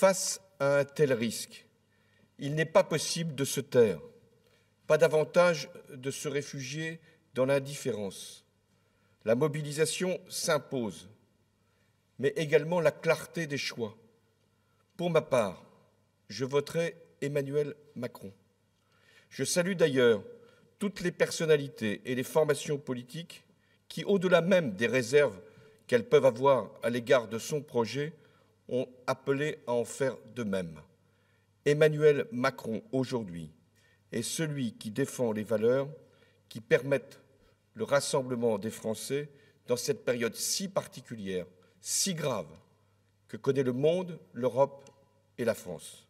Face à un tel risque, il n'est pas possible de se taire, pas davantage de se réfugier dans l'indifférence. La mobilisation s'impose, mais également la clarté des choix. Pour ma part, je voterai Emmanuel Macron. Je salue d'ailleurs toutes les personnalités et les formations politiques qui, au-delà même des réserves qu'elles peuvent avoir à l'égard de son projet, ont appelé à en faire de même. Emmanuel Macron aujourd'hui est celui qui défend les valeurs qui permettent le rassemblement des Français dans cette période si particulière, si grave que connaît le monde, l'Europe et la France.